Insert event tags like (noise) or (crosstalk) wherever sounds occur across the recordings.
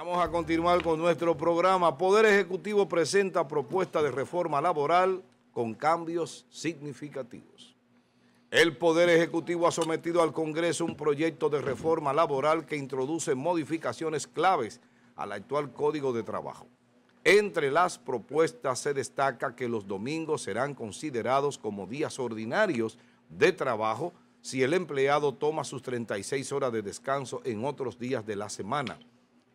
Vamos a continuar con nuestro programa. Poder Ejecutivo presenta propuesta de reforma laboral con cambios significativos. El Poder Ejecutivo ha sometido al Congreso un proyecto de reforma laboral que introduce modificaciones claves al actual Código de Trabajo. Entre las propuestas se destaca que los domingos serán considerados como días ordinarios de trabajo si el empleado toma sus 36 horas de descanso en otros días de la semana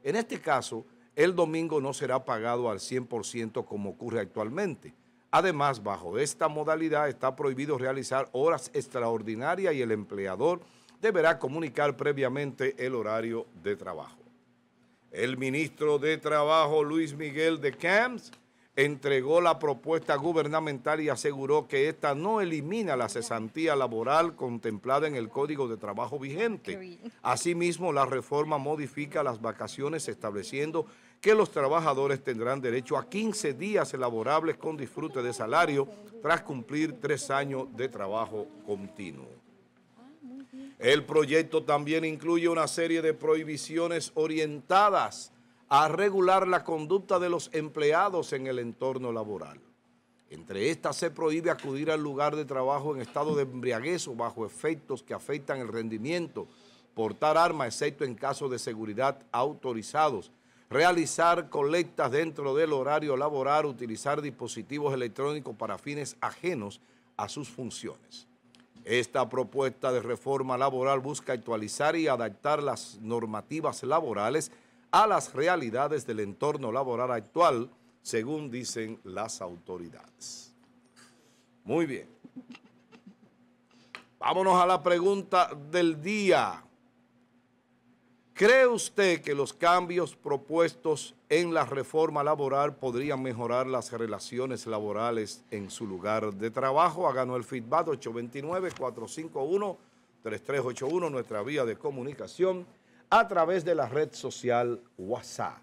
en este caso, el domingo no será pagado al 100% como ocurre actualmente. Además, bajo esta modalidad está prohibido realizar horas extraordinarias y el empleador deberá comunicar previamente el horario de trabajo. El ministro de Trabajo, Luis Miguel de Camps, entregó la propuesta gubernamental y aseguró que esta no elimina la cesantía laboral contemplada en el Código de Trabajo vigente. Asimismo, la reforma modifica las vacaciones estableciendo que los trabajadores tendrán derecho a 15 días laborables con disfrute de salario tras cumplir tres años de trabajo continuo. El proyecto también incluye una serie de prohibiciones orientadas a regular la conducta de los empleados en el entorno laboral. Entre estas se prohíbe acudir al lugar de trabajo en estado de embriaguez o bajo efectos que afectan el rendimiento, portar armas excepto en casos de seguridad autorizados, realizar colectas dentro del horario laboral, utilizar dispositivos electrónicos para fines ajenos a sus funciones. Esta propuesta de reforma laboral busca actualizar y adaptar las normativas laborales a las realidades del entorno laboral actual, según dicen las autoridades. Muy bien. Vámonos a la pregunta del día. ¿Cree usted que los cambios propuestos en la reforma laboral podrían mejorar las relaciones laborales en su lugar de trabajo? Háganos el feedback 829-451-3381, nuestra vía de comunicación a través de la red social WhatsApp.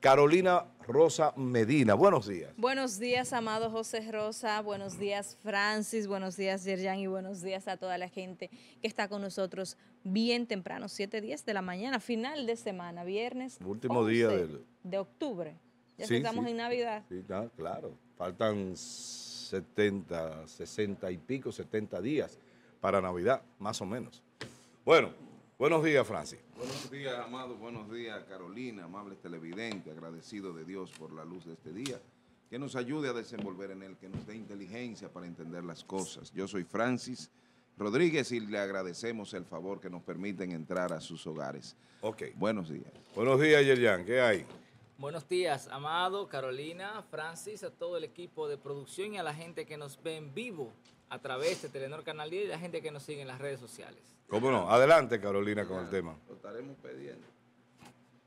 Carolina Rosa Medina, buenos días. Buenos días, amado José Rosa, buenos días, Francis, buenos días, Yerjan, y buenos días a toda la gente que está con nosotros bien temprano, 7.10 de la mañana, final de semana, viernes. Último día de octubre. Ya estamos en Navidad. Sí, claro, faltan 70, 60 y pico, 70 días para Navidad, más o menos. Bueno, buenos días, Francis. Buenos días, amado. Buenos días, Carolina, amables televidentes. Agradecido de Dios por la luz de este día. Que nos ayude a desenvolver en él, que nos dé inteligencia para entender las cosas. Yo soy Francis Rodríguez y le agradecemos el favor que nos permiten entrar a sus hogares. Ok. Buenos días. Buenos días, Yerian. ¿Qué hay? Buenos días, Amado, Carolina, Francis, a todo el equipo de producción y a la gente que nos ve en vivo a través de Telenor Canal 10 y la gente que nos sigue en las redes sociales. ¿Cómo no? Adelante, Carolina, con el tema. Lo estaremos pidiendo.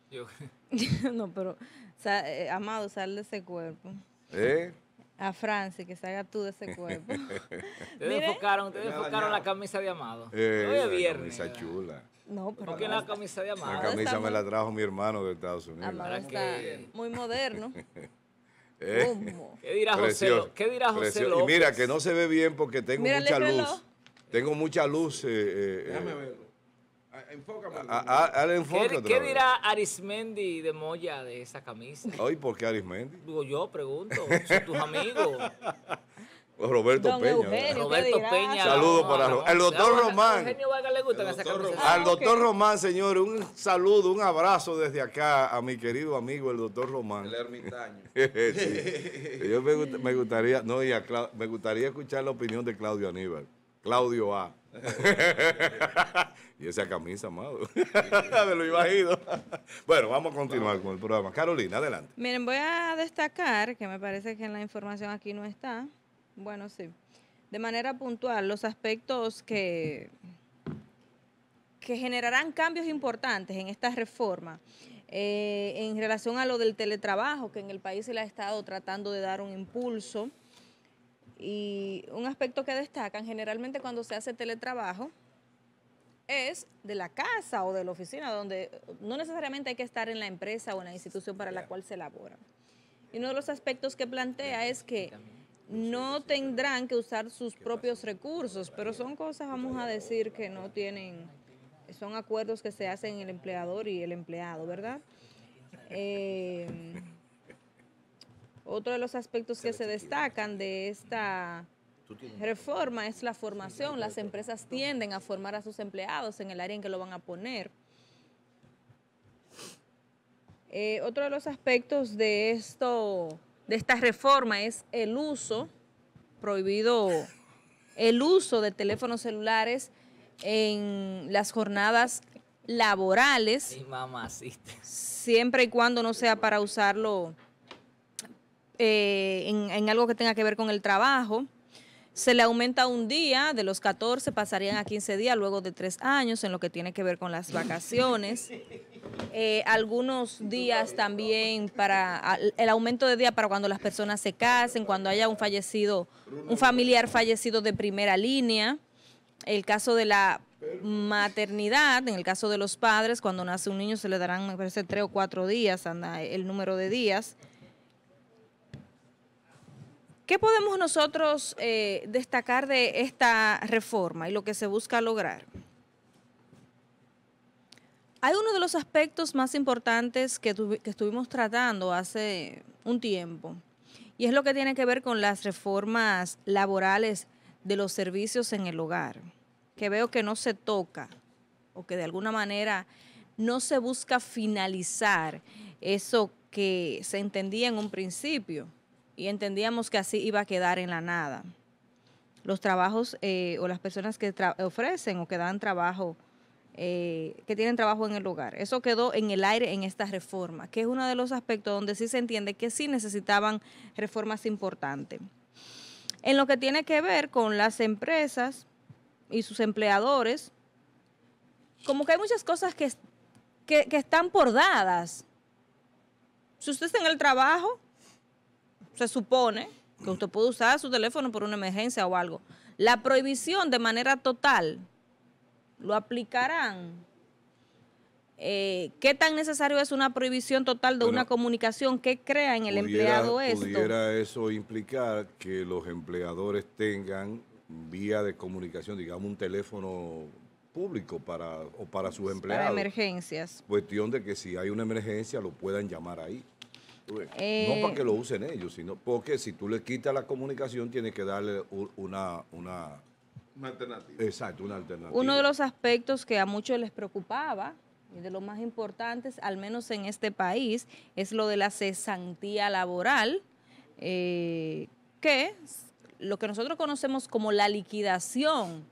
Yo. (laughs) no, pero, eh, Amado, sal de ese cuerpo. ¿Eh? A Francis, que salga tú de ese cuerpo. (laughs) Ustedes enfocaron, te enfocaron la camisa de Amado. Eh, Hoy es viernes. Camisa chula. No, pero. ¿Por qué la camisa de Amado? La camisa me la trajo mi hermano de Estados Unidos. Amado está muy moderno. (laughs) ¿Eh? (laughs) ¿Qué dirá José, ¿Qué dirá José López? Y mira, que no se ve bien porque tengo mucha luz. Tengo mucha luz. Eh, eh, eh. Déjame verlo. Ah, Enfócame. Ah, ah, ¿Qué, dirá Arismendi de Moya de esa camisa? ¿por qué Arismendi? Digo, yo pregunto, son tus amigos. (laughs) Roberto Peña. Roberto Peña. Saludos para el doctor Román. el doctor Román. Al doctor Román, señor, un saludo, un abrazo desde acá a mi querido amigo el doctor Román. El ermitaño. (laughs) Yo me, gustaría, no, y a me gustaría escuchar la opinión de Claudio Aníbal. Claudio A. (laughs) y esa camisa, amado. (laughs) lo bueno, vamos a continuar con el programa. Carolina, adelante. Miren, voy a destacar, que me parece que la información aquí no está. Bueno, sí. De manera puntual, los aspectos que, que generarán cambios importantes en esta reforma. Eh, en relación a lo del teletrabajo, que en el país se le ha estado tratando de dar un impulso. Y un aspecto que destacan generalmente cuando se hace teletrabajo es de la casa o de la oficina, donde no necesariamente hay que estar en la empresa o en la institución para la cual se elabora. Y uno de los aspectos que plantea es que no tendrán que usar sus propios recursos, pero son cosas, vamos a decir, que no tienen, son acuerdos que se hacen el empleador y el empleado, ¿verdad? Eh, otro de los aspectos que se destacan de esta reforma es la formación. Las empresas tienden a formar a sus empleados en el área en que lo van a poner. Eh, otro de los aspectos de esto de esta reforma es el uso prohibido, el uso de teléfonos celulares en las jornadas laborales. Siempre y cuando no sea para usarlo eh, en, algo que tenga que ver con el trabajo se le aumenta un día, de los 14 pasarían a 15 días luego de tres años en lo que tiene que ver con las vacaciones. (laughs) Eh, algunos días también para el aumento de día para cuando las personas se casen, cuando haya un fallecido, un familiar fallecido de primera línea. El caso de la maternidad, en el caso de los padres, cuando nace un niño se le darán, me parece, tres o cuatro días, anda el número de días. ¿Qué podemos nosotros eh, destacar de esta reforma y lo que se busca lograr? Hay uno de los aspectos más importantes que, estuvimos tratando hace un tiempo y es lo que tiene que ver con las reformas laborales de los servicios en el hogar, que veo que no se toca o que de alguna manera no se busca finalizar eso que se entendía en un principio y entendíamos que así iba a quedar en la nada. Los trabajos eh, o las personas que ofrecen o que dan trabajo, eh, que tienen trabajo en el lugar. eso quedó en el aire en esta reforma, que es uno de los aspectos donde sí se entiende que sí necesitaban reformas importantes. En lo que tiene que ver con las empresas y sus empleadores, como que hay muchas cosas que, que están por dadas. Si usted está en el trabajo, se supone que usted puede usar su teléfono por una emergencia o algo. La prohibición de manera total lo aplicarán. Eh, ¿Qué tan necesario es una prohibición total de una comunicación? ¿Qué crea en el empleado esto? Pudiera eso implicar que los empleadores tengan vía de comunicación, digamos un teléfono público para, o para sus empleados. Para emergencias. Cuestión de que si hay una emergencia lo puedan llamar ahí. Eh, no para que lo usen ellos, sino porque si tú le quitas la comunicación, tienes que darle una, una, una alternativa. Exacto, una alternativa. Uno de los aspectos que a muchos les preocupaba, y de los más importantes, al menos en este país, es lo de la cesantía laboral, eh, que lo que nosotros conocemos como la liquidación.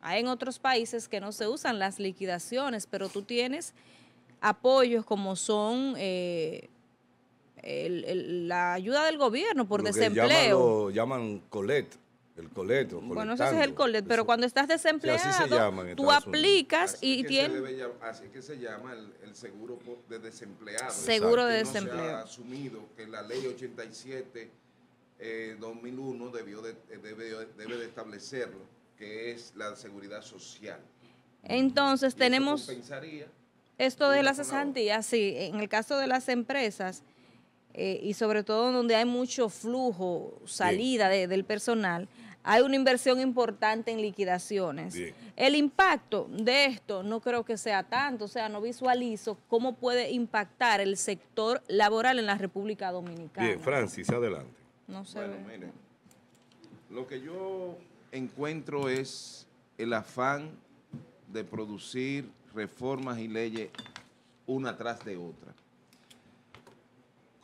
Hay en otros países que no se usan las liquidaciones, pero tú tienes apoyos como son eh, la ayuda del gobierno por desempleo. Que llaman, lo llaman colet, el colet Bueno, ese es el colet, pero cuando estás desempleado, tú aplicas y tienes... Así que se llama el, seguro de desempleado. Seguro de desempleo. ha asumido que la ley 87 2001 eh, debió eh, debe, de establecerlo, que es la seguridad social. Entonces tenemos... Esto de la cesantía, sí, en el caso de las empresas eh, y sobre todo donde hay mucho flujo, salida del personal, hay una inversión importante en liquidaciones. El impacto de esto no creo que sea tanto, o sea, no visualizo cómo puede impactar el sector laboral en la República Dominicana. Bien, Francis, adelante. Bueno, miren, lo que yo encuentro es el afán de producir reformas y leyes una tras de otra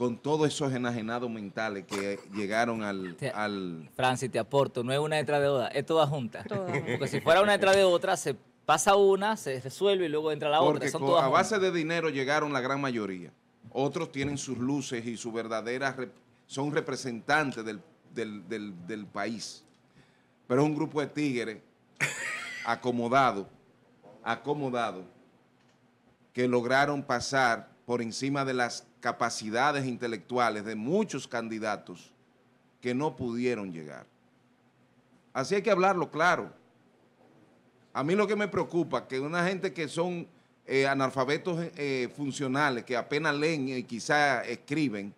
con todos esos enajenados mentales que llegaron al, al... Francis, te aporto, no es una letra de otra, es toda junta. Porque si fuera una letra de otra, se pasa una, se resuelve y luego entra la otra. a base de dinero llegaron la gran mayoría. Otros tienen sus luces y su verdadera... son representantes del, país. Pero es un grupo de tigres acomodados, (laughs) acomodados, que lograron pasar por encima de las capacidades intelectuales de muchos candidatos que no pudieron llegar. Así hay que hablarlo claro. A mí lo que me preocupa es que una gente que son eh, analfabetos eh, funcionales, que apenas leen y quizá escriben,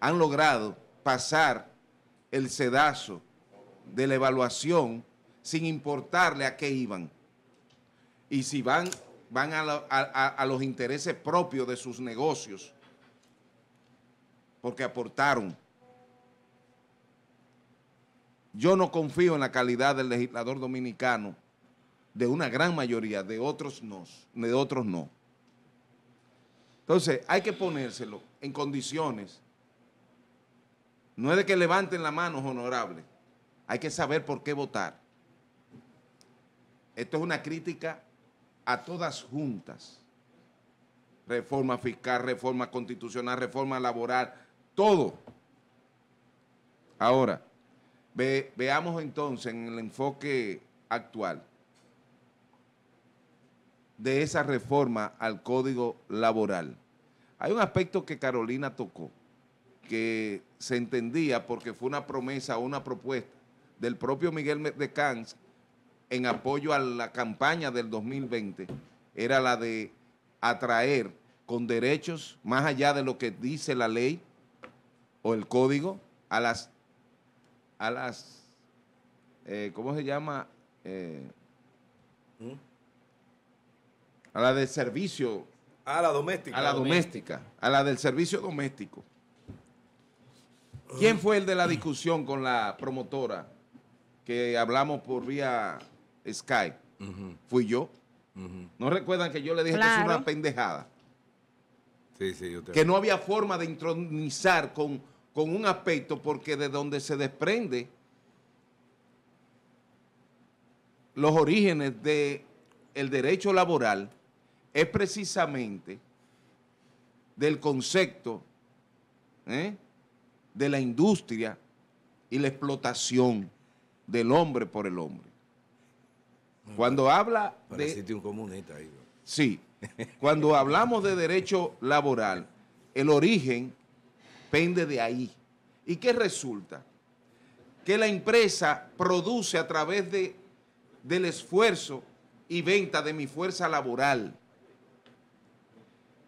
han logrado pasar el sedazo de la evaluación sin importarle a qué iban. Y si van, van a los intereses propios de sus negocios porque aportaron. Yo no confío en la calidad del legislador dominicano, de una gran mayoría, de otros no, de otros no. Entonces, hay que ponérselo en condiciones. No es de que levanten la mano, honorable. Hay que saber por qué votar. Esto es una crítica a todas juntas. Reforma fiscal, reforma constitucional, reforma laboral, todo. Ahora, veamos entonces en el enfoque actual de esa reforma al código laboral. Hay un aspecto que Carolina tocó, que se entendía porque fue una promesa, una propuesta del propio Miguel de Cans en apoyo a la campaña del 2020, era la de atraer con derechos más allá de lo que dice la ley, o el código a las, a las, eh, ¿cómo se llama? Eh, a la del servicio. A la doméstica. A la doméstica, a la del servicio doméstico. ¿Quién fue el de la discusión con la promotora que hablamos por vía Skype? Fui yo. ¿No recuerdan que yo le dije que es una pendejada? Sí, sí, yo te... Que no había forma de intronizar con con un aspecto porque de donde se desprende los orígenes del el derecho laboral es precisamente del concepto ¿eh? de la industria y la explotación del hombre por el hombre. Cuando habla de... un comunista ahí. Sí. Cuando hablamos de derecho laboral, el origen depende de ahí. ¿Y qué resulta? Que la empresa produce a través de, del esfuerzo y venta de mi fuerza laboral.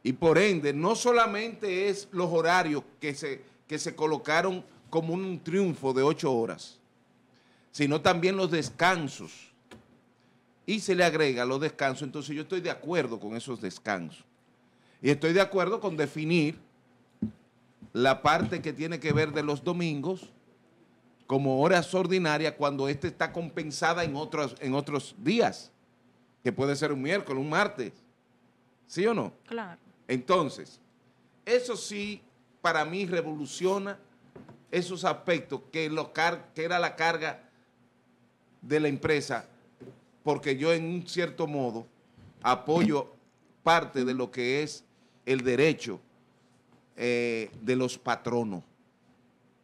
Y por ende, no solamente es los horarios que se, que se colocaron como un triunfo de ocho horas, sino también los descansos. Y se le agrega los descansos, entonces yo estoy de acuerdo con esos descansos. Y estoy de acuerdo con definir la parte que tiene que ver de los domingos como horas ordinarias cuando ésta este está compensada en otros, en otros días, que puede ser un miércoles, un martes. ¿Sí o no? Claro. Entonces, eso sí, para mí revoluciona esos aspectos que, que era la carga de la empresa, porque yo en un cierto modo apoyo parte de lo que es el derecho eh, de los patronos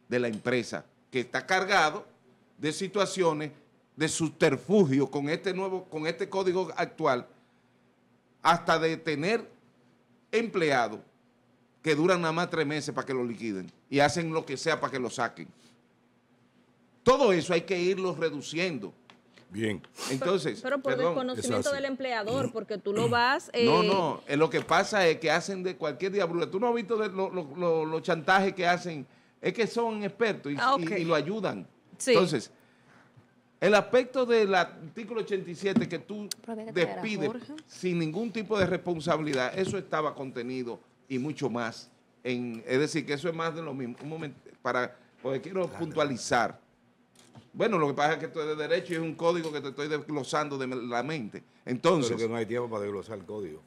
de la empresa, que está cargado de situaciones de subterfugio con este nuevo, con este código actual, hasta de tener empleados que duran nada más tres meses para que lo liquiden y hacen lo que sea para que lo saquen. Todo eso hay que irlo reduciendo. Bien, entonces... Pero, por desconocimiento del empleador, porque tú lo vas... No, no, eh, eh, lo que pasa es que hacen de cualquier diablura. Tú no has visto los chantajes que hacen, es que son expertos y, ah, lo ayudan. Entonces, el aspecto del artículo 87 que tú despides sin ningún tipo de responsabilidad, eso estaba contenido y mucho más. En, es decir, que eso es más de lo mismo. Un momento, para, porque quiero puntualizar bueno, lo que pasa es que esto es de derecho y es un código que te estoy desglosando de la mente. Entonces. Pero que no hay tiempo para desglosar el código.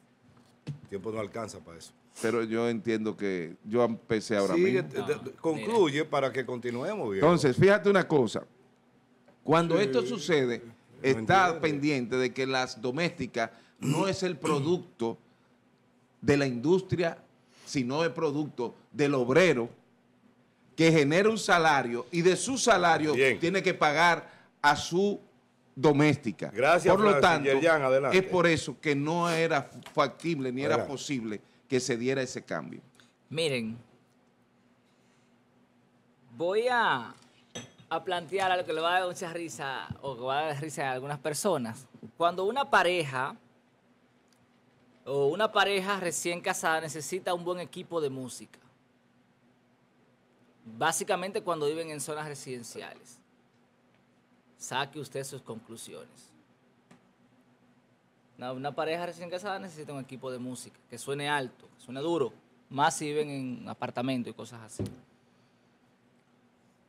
El tiempo no alcanza para eso. Pero yo entiendo que yo empecé ahora mismo. concluye para que continuemos. bien. Entonces, fíjate una cosa. Cuando esto sucede, está pendiente de que las domésticas no es el producto de la industria, sino el producto del obrero que genera un salario y de su salario tiene que pagar a su doméstica. Gracias, por lo tanto, es por eso que no era factible ni era posible que se diera ese cambio. Miren, voy a, a plantear algo que le va a dar mucha risa o que va a dar risa a algunas personas. Cuando una pareja o una pareja recién casada necesita un buen equipo de música, básicamente cuando viven en zonas residenciales. Saque usted sus conclusiones. Una, pareja recién casada necesita un equipo de música que suene alto, que suene duro, más si viven en apartamento y cosas así.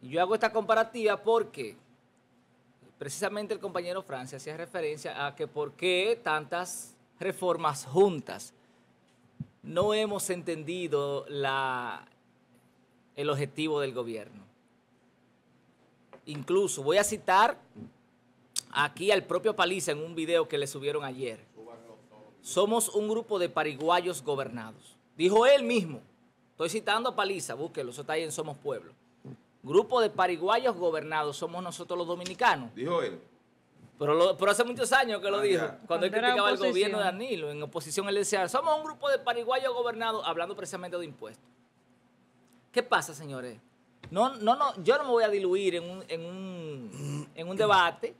Y yo hago esta comparativa porque precisamente el compañero Francia hacía referencia a que por qué tantas reformas juntas. No hemos entendido la, el objetivo del gobierno. Incluso voy a citar aquí al propio Paliza en un video que le subieron ayer. Somos un grupo de pariguayos gobernados. Dijo él mismo. Estoy citando a Paliza, búsquelo, eso está ahí en Somos Pueblo. Grupo de pariguayos gobernados somos nosotros los dominicanos. Dijo él. Pero, hace muchos años que lo ah, dijo, cuando él criticaba al gobierno de Danilo, en oposición él decía, somos un grupo de pariguayos gobernados, hablando precisamente de impuestos. ¿Qué pasa, señores? No, no, no, yo no me voy a diluir en un, debate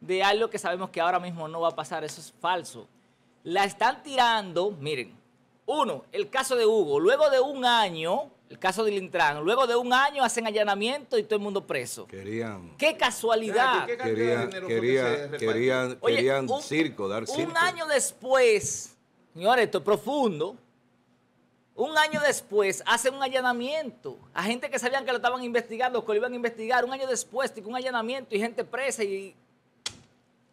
de algo que sabemos que ahora mismo no va a pasar, eso es falso. La están tirando, miren, uno, el caso de Hugo, luego de un año, el caso del Intran, luego de un año hacen allanamiento y todo el mundo preso. Querían. ¡Qué casualidad! querían, querían, querían un, circo, dar circo. Un año después, señores, esto es profundo, un año después hacen un allanamiento a gente que sabían que lo estaban investigando, que lo iban a investigar. Un año después, un allanamiento y gente presa. Y...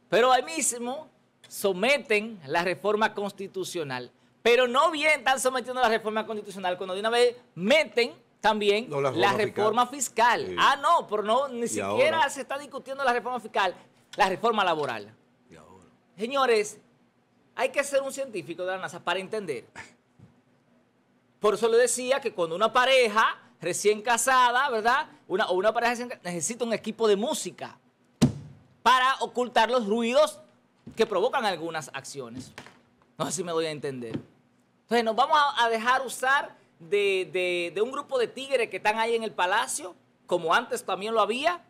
Pero ahí mismo someten la reforma constitucional. Pero no bien están sometiendo la reforma constitucional cuando de una vez meten también la, reforma, fiscal. Ah, no, pero no, ni siquiera se está discutiendo la reforma fiscal, la reforma laboral. Señores, hay que ser un científico de la NASA para entender por eso le decía que cuando una pareja recién casada, ¿verdad? o una pareja necesita un equipo de música para ocultar los ruidos que provocan algunas acciones. No sé si me doy a entender. Entonces nos vamos a, dejar usar de, un grupo de tigres que están ahí en el palacio, como antes también lo había,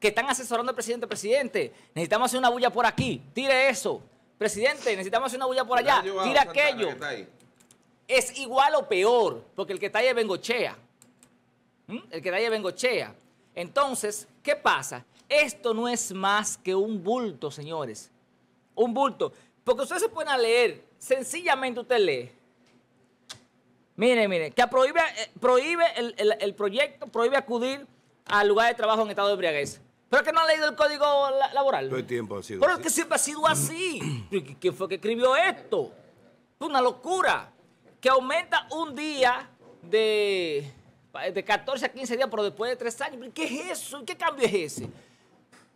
que están asesorando al presidente. Presidente, necesitamos hacer una bulla por aquí, tire eso. Presidente, necesitamos hacer una bulla por allá, Tire aquello es igual o peor, porque el que está ahí es Bengochea. ¿Mm? El que está ahí es Bengochea. Entonces, ¿qué pasa? Esto no es más que un bulto, señores. Un bulto. Porque ustedes se pueden leer, sencillamente usted lee. Mire, mire, que prohíbe, eh, prohíbe el, proyecto, prohíbe acudir al lugar de trabajo en estado de embriaguez. Pero es que no ha leído el código laboral. Todo el tiempo ha sido Pero es que siempre ha sido así. (clears throat) ¿Quién fue que escribió esto? Una locura que aumenta un día de, de 14 a 15 días, pero después de tres años. ¿Qué es eso? ¿Qué cambio es ese?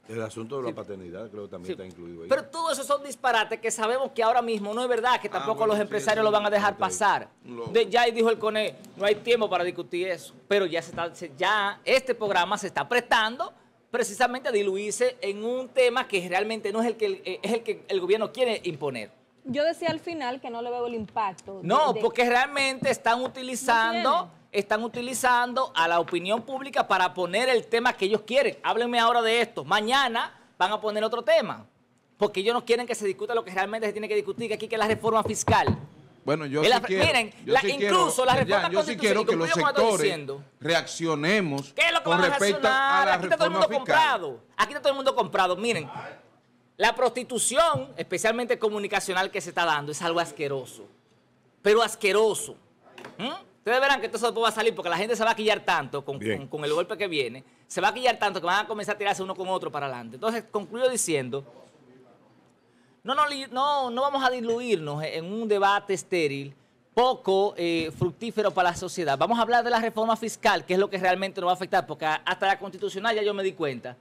El asunto de la paternidad creo que también está incluido ahí. Pero todos eso son disparates que sabemos que ahora mismo no es verdad, que ah, tampoco los empresarios lo van a dejar pasar. ya De, ya dijo el CONE, no hay tiempo para discutir eso. Pero ya, se está, ya este programa se está prestando precisamente a diluirse en un tema que realmente no es el que, eh, es el, que el gobierno quiere imponer yo decía al final que no le veo el impacto. No, porque realmente están utilizando, están utilizando a la opinión pública para poner el tema que ellos quieren. Háblenme ahora de esto. Mañana van a poner otro tema. Porque ellos no quieren que se discuta lo que realmente se tiene que discutir, que aquí que es la reforma fiscal. Bueno, yo sí Miren, incluso la, reforma incluso Yo sí quiero que los sectores reaccionemos ¿Qué es lo que van a reaccionar? Aquí está todo el mundo comprado. Aquí está todo el mundo comprado. Miren, la prostitución, especialmente comunicacional que se está dando, es algo asqueroso. Pero asqueroso. ¿Mm? Ustedes verán que esto va a salir porque la gente se va a quillar tanto con, el golpe que viene. Se va a quillar tanto que van a comenzar a tirarse uno con otro para adelante. Entonces, concluyo diciendo, no, no, no, vamos a diluirnos en un debate estéril poco eh, fructífero para la sociedad. Vamos a hablar de la reforma fiscal, que es lo que realmente nos va a afectar, porque hasta la constitucional ya yo me di cuenta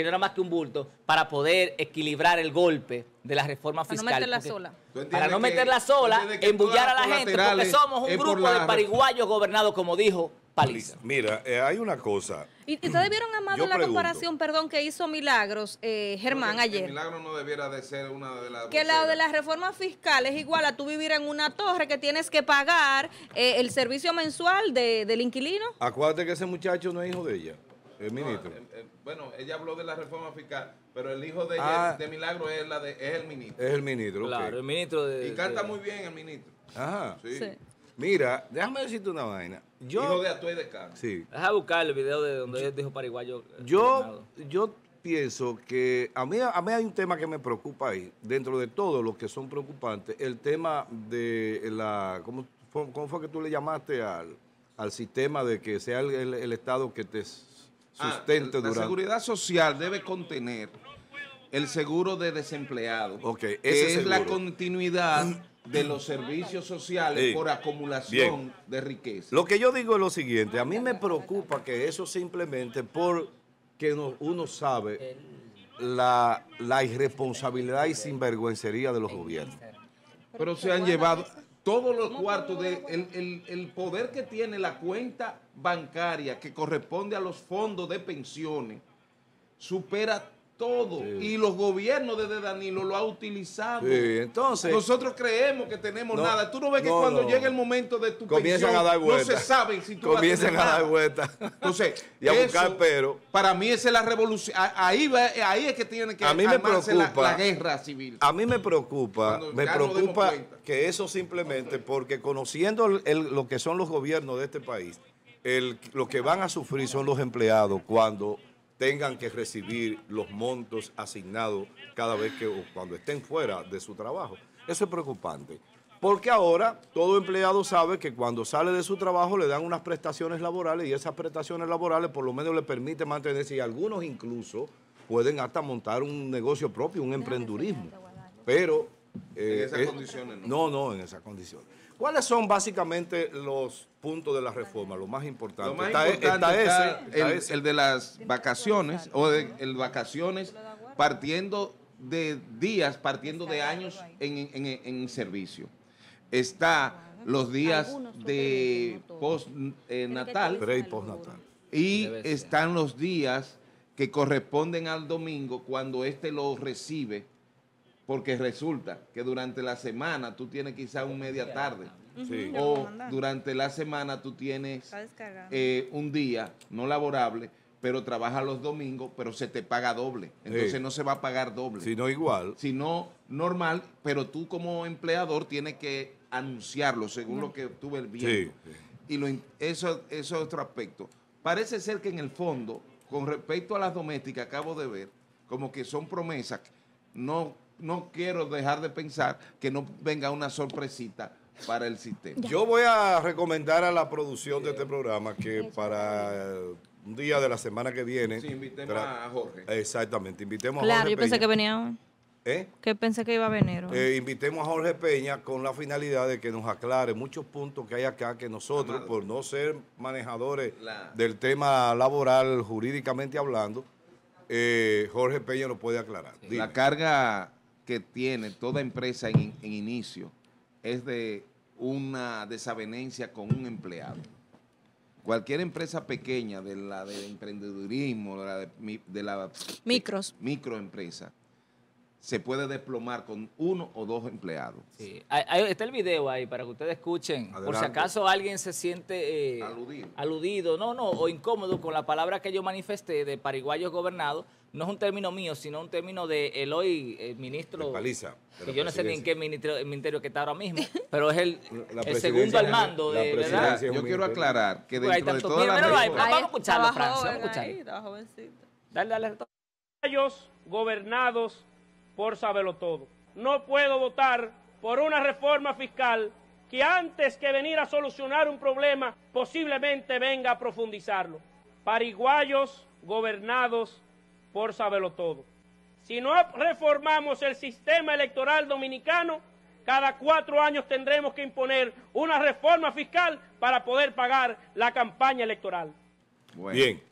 que no era más que un bulto, para poder equilibrar el golpe de la reforma fiscal. Para no meterla sola. Para no meterla sola, embullar a la gente, porque somos un grupo de pariguayos gobernados, como dijo Paliza. Mira, eh, hay una cosa. Y ustedes vieron, Amado, la comparación, perdón, que hizo Milagros, eh, Germán, ayer. milagro no debiera de ser una de las... Que la de las reformas fiscales es igual a tú vivir en una torre que tienes que pagar eh, el servicio mensual del inquilino. Acuérdate que ese muchacho no es hijo de ella. El eh, ministro. Eh, eh, bueno, ella habló de la reforma fiscal, pero el hijo de, ah. Milagro es, la de, es el ministro. Es el ministro, Claro, el ministro de... Y canta muy bien el ministro. Ajá. Sí. Mira, déjame decirte una vaina. Yo, hijo de Atué de Sí. Deja buscar el video de donde dijo paraguayo. Yo, yo pienso que a mí, a mí hay un tema que me preocupa ahí. Dentro de todo lo que son preocupantes, el tema de la... ¿Cómo, fue que tú le llamaste al, al sistema de que sea el Estado que te Ah, sustento la seguridad social debe contener el seguro de desempleado, que es la continuidad mm. de los servicios sociales por acumulación de riqueza. Lo que yo digo es lo siguiente, a mí me preocupa que eso simplemente porque uno sabe la, la irresponsabilidad y sinvergüencería de los gobiernos. Pero se han llevado, todos los cuartos, de, el, el, poder que tiene la cuenta bancaria que corresponde a los fondos de pensiones supera todo. Y los gobiernos desde Danilo lo ha utilizado. entonces. Nosotros creemos que tenemos nada. Tú no ves que cuando llega el momento de tu Comienzan a dar No se saben si tú vas a, a dar vueltas. Entonces, (laughs) y a buscar pero. Para mí esa es la revolución. Ahí, ahí es que tiene que a mí me preocupa, la, guerra civil. A mí me preocupa, me preocupa que eso simplemente, porque conociendo lo que son los gobiernos de este país, lo que van a sufrir son los empleados cuando tengan que recibir los montos asignados cada vez que o cuando estén fuera de su trabajo. Eso es preocupante. Porque ahora todo empleado sabe que cuando sale de su trabajo le dan unas prestaciones laborales y esas prestaciones laborales por lo menos le permiten mantenerse y algunos incluso pueden hasta montar un negocio propio, un emprendurismo. Pero... en eh, esas condiciones, ¿no? No, no, en esas condiciones. ¿Cuáles son básicamente los puntos de la reforma, lo más importante? está, ese, el, de las vacaciones, o de, vacaciones partiendo de días, partiendo de años en, servicio. Está los días de eh, postnatal. y postnatal. Y están los días que corresponden al domingo cuando éste lo recibe porque resulta que durante la semana tú tienes quizá un media tarde. O durante la semana tú tienes eh, un día no laborable, pero trabajas los domingos, pero se te paga doble. Entonces no se va a pagar doble. Sino igual. Sino normal, pero tú como empleador tienes que anunciarlo según lo que tuve el bien. Sí. Y eso, eso es otro aspecto. Parece ser que en el fondo, con respecto a las domésticas, acabo de ver, como que son promesas no no quiero dejar de pensar que no venga una sorpresita para el sistema. Yo voy a recomendar a la producción de este programa que para un día de la semana que viene. Sí, invitemos a Jorge. Exactamente, invitemos a Jorge. Claro, yo pensé que venía. ¿Eh? Que pensé que iba a venir. Eh, invitemos a Jorge Peña con la finalidad de que nos aclare muchos puntos que hay acá que nosotros, por no ser manejadores del tema laboral jurídicamente hablando, eh, Jorge Peña lo puede aclarar. La carga que tiene toda empresa en, inicio es de una desavenencia con un empleado. Cualquier empresa pequeña de la de emprendedurismo, de la de, la microempresa, se puede desplomar con uno o dos empleados. está el video ahí para que ustedes escuchen. Por si acaso alguien se siente eh, aludido. no, no, o incómodo con la palabra que yo manifesté de paraguayos gobernados. No es un término mío, sino un término de el hoy el eh, ministro. paliza. yo no sé ni en qué ministerio, ministerio que está ahora mismo, pero es el, segundo al mando. De, ¿verdad? Yo quiero aclarar que dentro de vamos a escucharlo, Vamos a escucharlo. Paraguayos gobernados por saberlo todo. No puedo votar por una reforma fiscal que antes que venir a solucionar un problema posiblemente venga a profundizarlo. Pariguayos gobernados por saberlo todo. Si no reformamos el sistema electoral dominicano, cada cuatro años tendremos que imponer una reforma fiscal para poder pagar la campaña electoral. Bien,